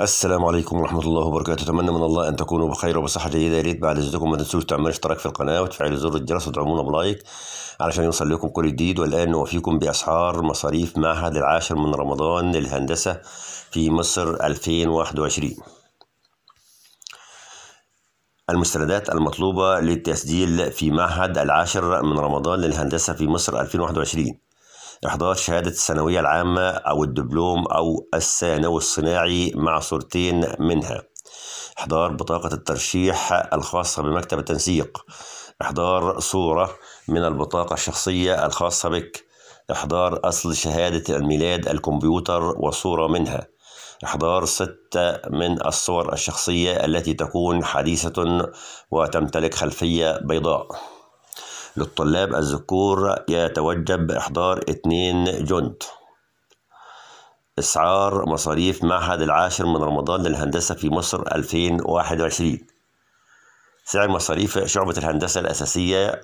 السلام عليكم ورحمة الله وبركاته أتمنى من الله أن تكونوا بخير وبصحة جيدة يا ريت بعد إذنكم ما تنسوش تعملوا اشتراك في القناة وتفعلوا زر الجرس وتدعمونا بلايك علشان يوصل لكم كل جديد والآن نوفيكم بأسعار مصاريف معهد العاشر من رمضان للهندسة في مصر 2021 المستندات المطلوبة للتسجيل في معهد العاشر من رمضان للهندسة في مصر 2021 إحضار شهادة الثانوية العامة أو الدبلوم أو الثانوي الصناعي مع صورتين منها إحضار بطاقة الترشيح الخاصة بمكتب التنسيق إحضار صورة من البطاقة الشخصية الخاصة بك إحضار أصل شهادة الميلاد الكمبيوتر وصورة منها إحضار ستة من الصور الشخصية التي تكون حديثة وتمتلك خلفية بيضاء للطلاب الذكور يتوجب إحضار اتنين جند إسعار مصاريف معهد العاشر من رمضان للهندسة في مصر 2021 سعر مصاريف شعبة الهندسة الأساسية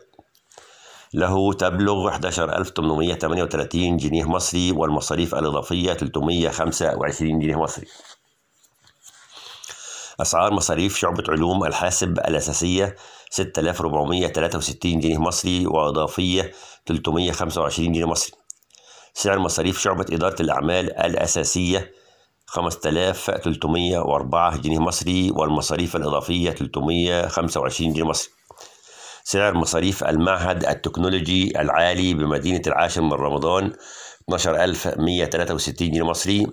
له تبلغ 11838 جنيه مصري والمصاريف الإضافية 325 جنيه مصري أسعار مصاريف شعبة علوم الحاسب الأساسية 6463 جنيه مصري وإضافية 325 جنيه مصري سعر مصاريف شعبة إدارة الأعمال الأساسية 5304 جنيه مصري والمصاريف الإضافية 325 جنيه مصري سعر مصاريف المعهد التكنولوجي العالي بمدينة العاشر من رمضان 12163 جنيه مصري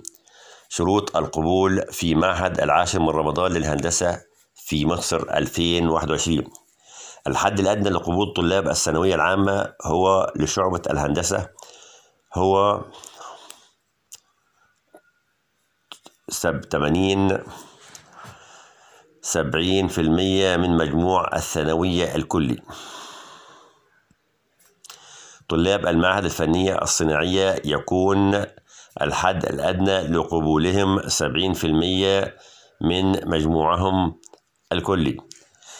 شروط القبول في معهد العاشر من رمضان للهندسة في مصر 2021 الحد الأدنى لقبول طلاب الثانوية العامة هو لشعبة الهندسة هو سب 80 سبعين في المية من مجموع الثانوية الكلي طلاب المعهد الفنية الصناعية يكون الحد الأدنى لقبولهم سبعين في المية من مجموعهم الكلي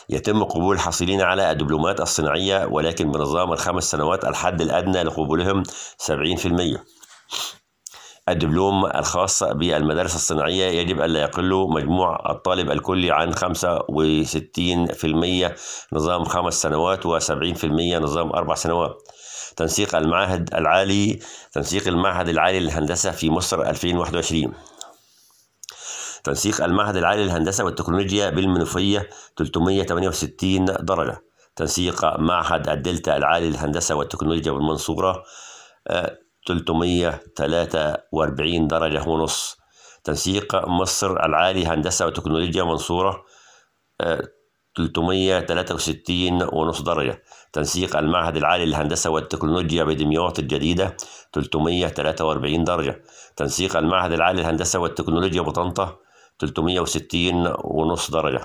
يتم قبول الحاصلين على الدبلومات الصناعية ولكن بنظام الخمس سنوات الحد الأدنى لقبولهم 70% الدبلوم الخاص بالمدارس الصناعية يجب ألا يقل مجموع الطالب الكلي عن 65% نظام خمس سنوات و70% نظام أربع سنوات تنسيق المعهد العالي تنسيق المعهد العالي للهندسة في مصر 2021 تنسيق المعهد العالي للهندسة والتكنولوجيا بالمنوفية 368 درجة تنسيق معهد الدلتا العالي للهندسة والتكنولوجيا بالمنصورة 343 آه، درجة ونص تنسيق مصر العالي هندسة وتكنولوجيا منصورة 363 آه، ونص درجة تنسيق المعهد العالي للهندسة والتكنولوجيا بدمياط الجديدة 343 درجة تنسيق المعهد العالي للهندسة والتكنولوجيا بطنطا 360 ونص درجة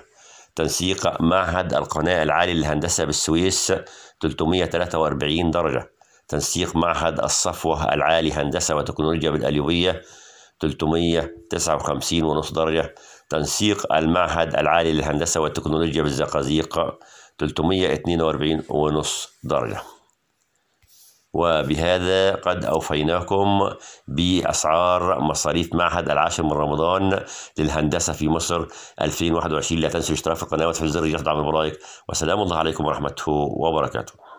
تنسيق معهد القناة العالي للهندسة بالسويس 343 درجة تنسيق معهد الصفوة العالي هندسة وتكنولوجيا بالأليوبية 359 ونص درجة تنسيق المعهد العالي للهندسة والتكنولوجيا بالزقازيق 342 ونص درجة وبهذا قد أوفيناكم بأسعار مصاريف معهد العاشر من رمضان للهندسة في مصر 2021 لا تنسوا الاشتراك في القناة وتفعيل زر الجرس دعم المرايك وسلام الله عليكم ورحمته وبركاته